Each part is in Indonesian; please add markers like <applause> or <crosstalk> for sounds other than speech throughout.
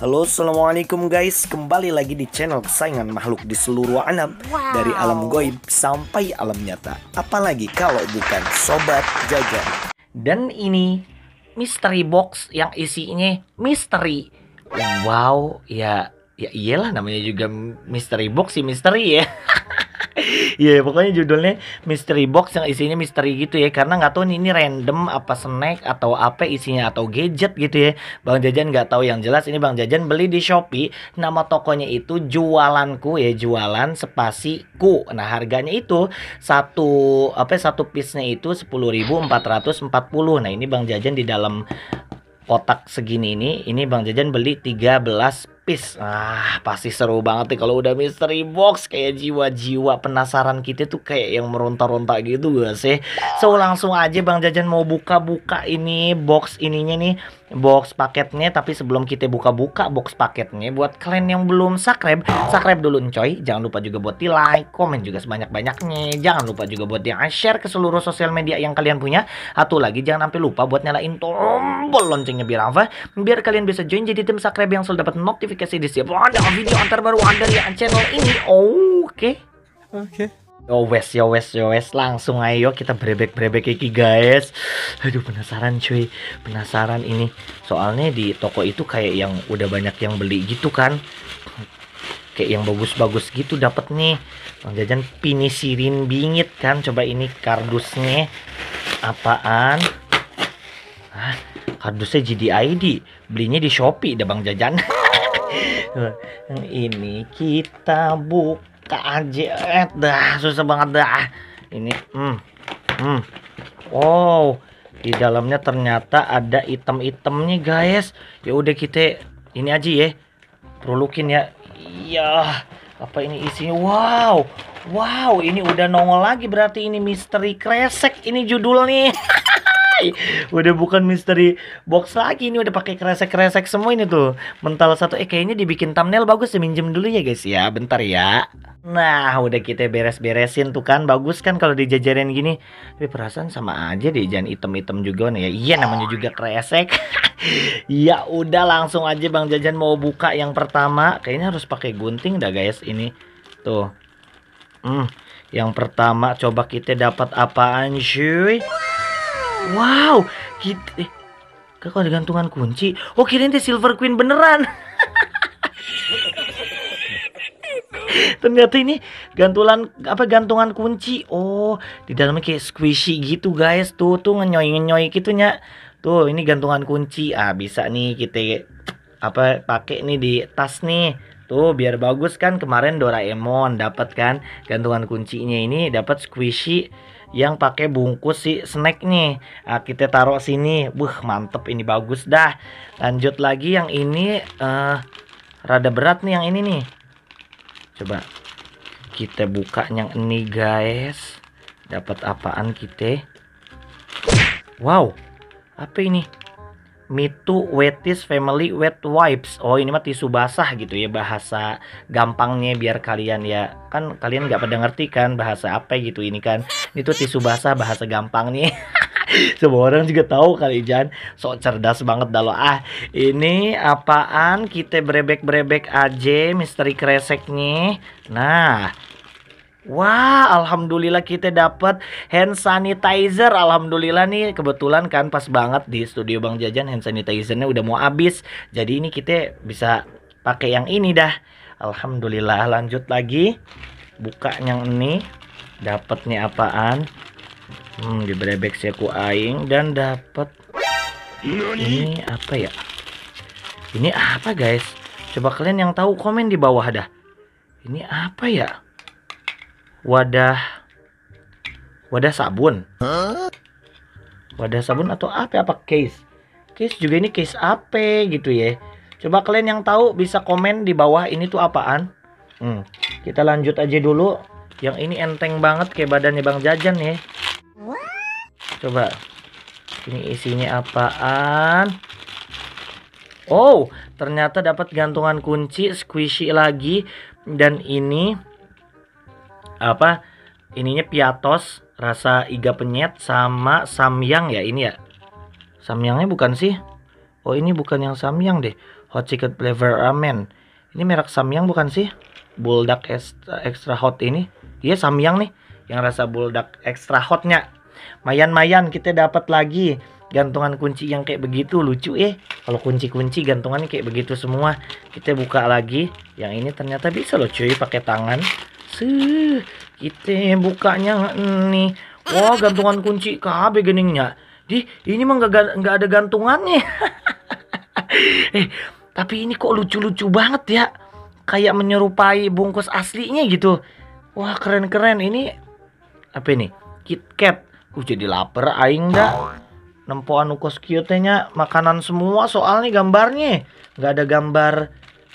Halo Assalamualaikum guys Kembali lagi di channel kesayangan makhluk di seluruh alam wow. Dari alam goib sampai alam nyata Apalagi kalau bukan Sobat jaga Dan ini misteri box yang isinya misteri Wow ya ya iyalah namanya juga misteri box sih misteri ya <laughs> Iya, yeah, pokoknya judulnya mystery box yang isinya misteri gitu ya. Karena nggak tahu nih ini random apa snack atau apa isinya atau gadget gitu ya. Bang Jajan nggak tahu yang jelas ini Bang Jajan beli di Shopee. Nama tokonya itu Jualanku ya, jualan spasi ku. Nah, harganya itu satu apa satu piece-nya itu puluh Nah, ini Bang Jajan di dalam kotak segini ini ini Bang Jajan beli tiga belas tipis. Ah, pasti seru banget nih kalau udah misteri box kayak jiwa-jiwa penasaran kita tuh kayak yang meronta-ronta gitu gak sih? So langsung aja Bang Jajan mau buka-buka ini box ininya nih box paketnya tapi sebelum kita buka-buka box paketnya buat kalian yang belum subscribe subscribe dulu coy jangan lupa juga buat di like komen juga sebanyak-banyaknya jangan lupa juga buat yang share ke seluruh sosial media yang kalian punya atau lagi jangan sampai lupa buat nyalain tombol loncengnya biar apa biar kalian bisa join jadi tim subscribe yang selalu dapat notifikasi di setiap ada video antar baru anda di channel ini oke okay. oke okay. Yo wes, yo wes, yo wes, langsung ayo kita brebek-brebek iki guys. Aduh penasaran cuy, penasaran ini. Soalnya di toko itu kayak yang udah banyak yang beli gitu kan. Kayak yang bagus-bagus gitu dapat nih. Bang Jajan pinisirin bingit kan. Coba ini kardusnya apaan? Hah, kardusnya GDID. Belinya di Shopee deh Bang Jajan. <laughs> ini kita buka kajet dah susah banget dah ini hmm hmm wow di dalamnya ternyata ada item-itemnya guys ya udah kita ini aja ya perlukin ya iya apa ini isinya wow wow ini udah nongol lagi berarti ini misteri kresek ini judulnya <laughs> udah bukan misteri box lagi ini udah pakai kresek-kresek semua ini tuh mental satu eh kayaknya dibikin thumbnail bagus ya minjem dulu ya guys ya bentar ya nah udah kita beres-beresin tuh kan bagus kan kalau dijajarin gini tapi perasaan sama aja deh jangan item-item juga nih ya iya namanya juga kresek <laughs> ya udah langsung aja Bang Jajan mau buka yang pertama kayaknya harus pakai gunting dah guys ini tuh hmm yang pertama coba kita dapat apaan cuy Wow, gitu. Eh, kok ada gantungan kunci? Oh, kirain teh Silver Queen beneran. <laughs> Ternyata ini gantulan apa gantungan kunci. Oh, di dalamnya kayak squishy gitu, guys. Tuh, tuh ngenyoy-ngenyoy gitu nya. Tuh, ini gantungan kunci. Ah, bisa nih kita apa pakai nih di tas nih. Tuh biar bagus kan kemarin Doraemon dapat kan gantungan kuncinya ini dapat squishy yang pakai bungkus si snack nih nah, kita taruh sini buh mantep ini bagus dah lanjut lagi yang ini uh, rada berat nih yang ini nih coba kita buka yang ini guys dapat apaan kita wow apa ini Mitu Wetis Family Wet Wipes. Oh ini mah tisu basah gitu ya bahasa gampangnya biar kalian ya kan kalian nggak pada ngerti kan bahasa apa gitu ini kan. Ini tuh tisu basah bahasa gampang nih. <laughs> Semua orang juga tahu kali Jan Sok cerdas banget dah lo ah Ini apaan kita brebek-brebek aja misteri kreseknya Nah Wah, alhamdulillah kita dapat hand sanitizer. Alhamdulillah nih, kebetulan kan pas banget di studio Bang Jajan hand sanitizernya udah mau habis. Jadi ini kita bisa pakai yang ini dah. Alhamdulillah, lanjut lagi. Buka yang ini. dapatnya apaan? Hmm, di brebek aku aing dan dapat ini apa ya? Ini apa guys? Coba kalian yang tahu komen di bawah dah. Ini apa ya? wadah wadah sabun wadah sabun atau apa apa ya, case case juga ini case apa gitu ya coba kalian yang tahu bisa komen di bawah ini tuh apaan hmm. kita lanjut aja dulu yang ini enteng banget kayak badannya bang jajan ya coba ini isinya apaan oh ternyata dapat gantungan kunci squishy lagi dan ini apa ininya piatos rasa iga penyet sama samyang ya ini ya samyangnya bukan sih oh ini bukan yang samyang deh hot chicken flavor ramen ini merek samyang bukan sih buldak extra, extra hot ini iya samyang nih yang rasa buldak extra hotnya mayan-mayan kita dapat lagi gantungan kunci yang kayak begitu lucu eh. kalau kunci-kunci gantungannya kayak begitu semua kita buka lagi yang ini ternyata bisa loh cuy pakai tangan Suh, kita bukanya nih. Wah, gantungan kunci KB geningnya. Di, ini mah gak ada gantungannya. <laughs> eh, tapi ini kok lucu-lucu banget ya. Kayak menyerupai bungkus aslinya gitu. Wah, keren-keren ini. Apa ini? Kit KitKat. Uh, jadi lapar aing dah. Nempoan ukos kiotenya makanan semua soalnya gambarnya. nggak ada gambar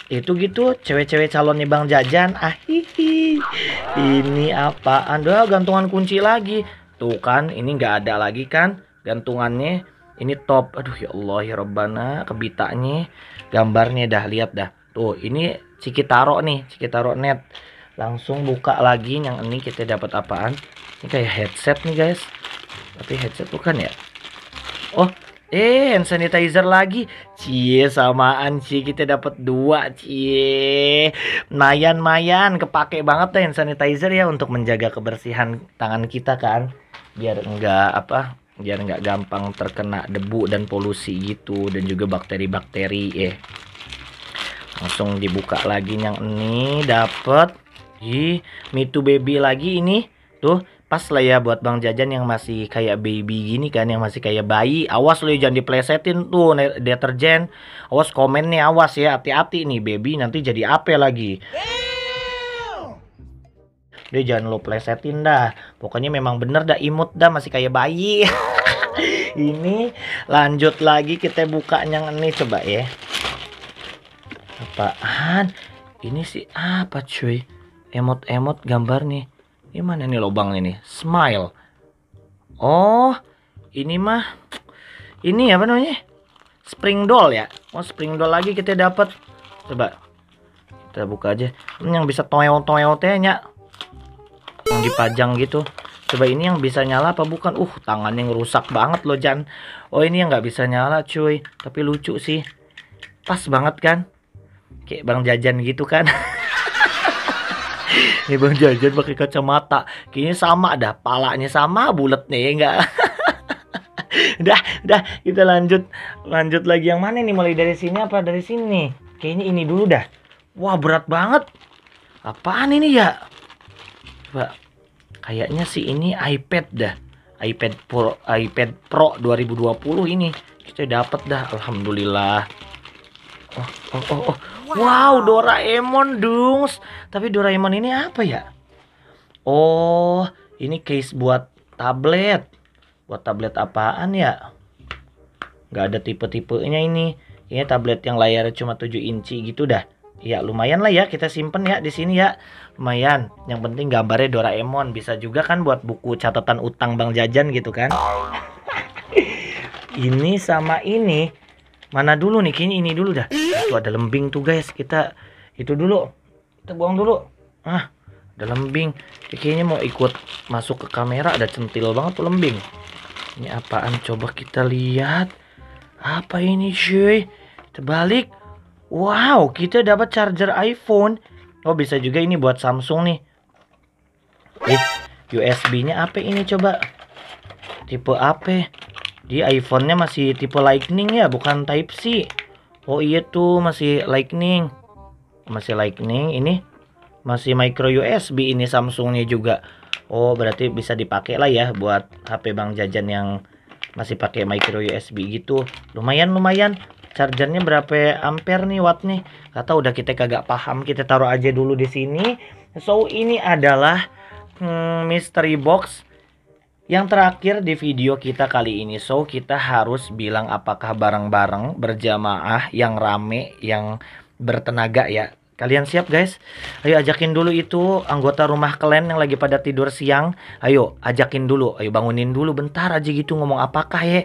itu gitu cewek-cewek calon nih Bang Jajan ah ini apaan doa gantungan kunci lagi tuh kan ini nggak ada lagi kan gantungannya ini top aduh ya Allah ya Robbana kebitanya gambarnya dah lihat dah tuh ini taro nih taro net langsung buka lagi yang ini kita dapat apaan ini kayak headset nih guys tapi headset bukan ya oh Eh, hand sanitizer lagi. Cie, samaan sih kita dapat dua, cie. Mayan-mayan kepake banget tuh hand sanitizer ya untuk menjaga kebersihan tangan kita kan. Biar enggak apa? Biar enggak gampang terkena debu dan polusi gitu dan juga bakteri-bakteri Eh. Langsung dibuka lagi yang ini dapat. Ih, mitu baby lagi ini. Tuh, pas lah ya buat Bang Jajan yang masih kayak baby gini kan yang masih kayak bayi awas lo ya, jangan diplesetin tuh deterjen awas komen nih awas ya hati-hati nih baby nanti jadi apa lagi dia jangan lo plesetin dah pokoknya memang bener dah imut dah masih kayak bayi <laughs> ini lanjut lagi kita yang ini coba ya apaan ini sih apa cuy emot-emot gambar nih ini mana nih lubangnya ini Smile. Oh, ini mah ini apa namanya? Spring doll ya. Oh, spring doll lagi kita dapat. Coba kita buka aja. Ini yang bisa toyo toyo nya yang dipajang gitu. Coba ini yang bisa nyala apa bukan? Uh, tangannya yang rusak banget loh Jan. Oh, ini yang nggak bisa nyala, cuy. Tapi lucu sih. Pas banget kan? Kayak Bang Jajan gitu kan. <laughs> Ini <laughs> ya, bang jajan pakai kacamata kayaknya sama dah palanya sama bulatnya ya enggak <laughs> dah dah kita lanjut lanjut lagi yang mana nih mulai dari sini apa dari sini kayaknya ini dulu dah wah berat banget apaan ini ya coba kayaknya sih ini iPad dah iPad Pro iPad Pro 2020 ini kita dapat dah alhamdulillah oh oh oh, oh. Wow, wow Doraemon dungs. Tapi Doraemon ini apa ya? Oh, ini case buat tablet. Buat tablet apaan ya? Gak ada tipe-tipenya ini. Ini tablet yang layarnya cuma 7 inci gitu dah. Ya lumayan lah ya kita simpen ya di sini ya lumayan. Yang penting gambarnya Doraemon bisa juga kan buat buku catatan utang Bang Jajan gitu kan. <laughs> ini sama ini mana dulu nih kini ini dulu dah itu ada lembing tuh guys kita itu dulu kita buang dulu ah ada lembing kayaknya mau ikut masuk ke kamera ada centil banget tuh lembing ini apaan coba kita lihat apa ini cuy terbalik wow kita dapat charger iPhone oh bisa juga ini buat Samsung nih eh, USB nya apa ini coba tipe apa di iPhone nya masih tipe lightning ya bukan type C oh iya tuh masih lightning masih lightning ini masih micro USB ini Samsungnya juga oh berarti bisa dipakai lah ya buat HP Bang Jajan yang masih pakai micro USB gitu lumayan lumayan chargernya berapa ampere nih watt nih Kata udah kita kagak paham kita taruh aja dulu di sini so ini adalah hmm, mystery box yang terakhir di video kita kali ini so kita harus bilang apakah bareng-bareng berjamaah yang rame yang bertenaga ya Kalian siap guys? Ayo ajakin dulu itu anggota rumah kalian yang lagi pada tidur siang. Ayo ajakin dulu, ayo bangunin dulu bentar aja gitu ngomong apakah ya.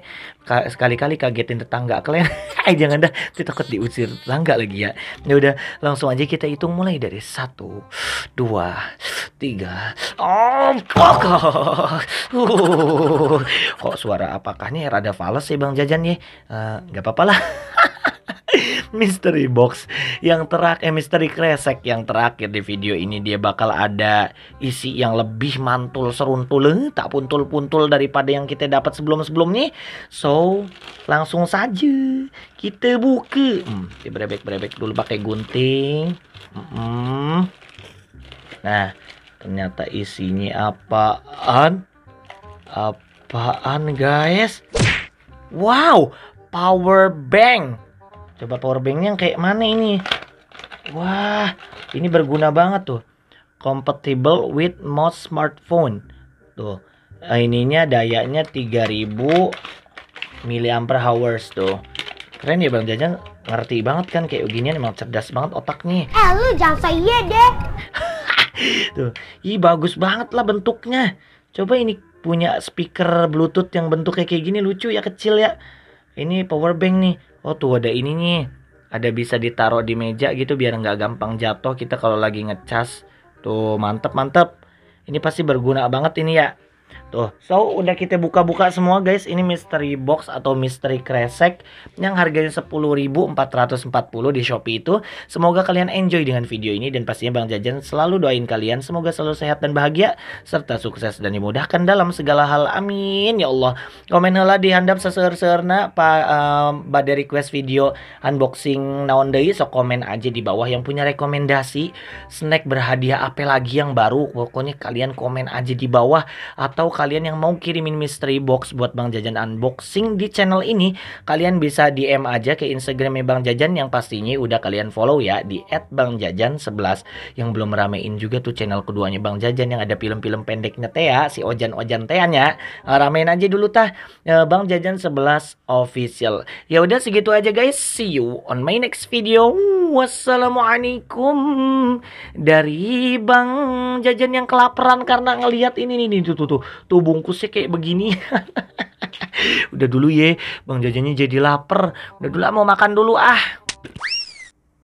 Sekali-kali kagetin tetangga kalian. <laughs> Ay jangan dah, Tidak takut diusir tetangga lagi ya. Ya udah langsung aja kita hitung mulai dari satu, dua, tiga. Empat. <laughs> Oh, uh, kok suara apakahnya rada fals ya Bang Jajan ya? Uh, eh, gak apa-apa lah. <laughs> <laughs> mystery box yang terakhir eh, mystery kresek yang terakhir di video ini dia bakal ada isi yang lebih mantul seruntul eh, tak puntul-puntul daripada yang kita dapat sebelum-sebelumnya so langsung saja kita buka hmm, berebek-berebek dulu pakai gunting hmm. nah ternyata isinya apaan apaan guys wow power bank coba power banknya yang kayak mana ini wah ini berguna banget tuh compatible with most smartphone tuh ininya dayanya 3000 mAh tuh keren ya bang jajan ngerti banget kan kayak beginian emang cerdas banget otaknya eh lu jangan saya deh <laughs> tuh ih bagus banget lah bentuknya coba ini punya speaker bluetooth yang bentuknya kayak gini lucu ya kecil ya ini power bank nih oh tuh ada ini nih ada bisa ditaruh di meja gitu biar nggak gampang jatuh kita kalau lagi ngecas tuh mantep mantep ini pasti berguna banget ini ya Tuh, so udah kita buka-buka semua guys. Ini mystery box atau mystery kresek yang harganya 10.440 di Shopee itu. Semoga kalian enjoy dengan video ini dan pastinya Bang Jajan selalu doain kalian semoga selalu sehat dan bahagia serta sukses dan dimudahkan dalam segala hal. Amin ya Allah. Komen heula handap seseur-seurna pa um, bade request video unboxing naon deui so komen aja di bawah yang punya rekomendasi snack berhadiah apa lagi yang baru. Pokoknya kalian komen aja di bawah atau kalian yang mau kirimin mystery box buat Bang Jajan unboxing di channel ini, kalian bisa DM aja ke Instagramnya Bang Jajan yang pastinya udah kalian follow ya di @bangjajan11 yang belum ramein juga tuh channel keduanya Bang Jajan yang ada film-film pendeknya teh ya, si Ojan-Ojan Teanya. ya. Eh, ramein aja dulu tah eh, Bang Jajan 11 official. Ya udah segitu aja guys. See you on my next video. Wassalamualaikum dari Bang Jajan yang kelaparan karena ngelihat ini nih tuh tuh tuh tuh bungkusnya kayak begini <laughs> udah dulu ya bang jajannya jadi lapar udah dulu ah, mau makan dulu ah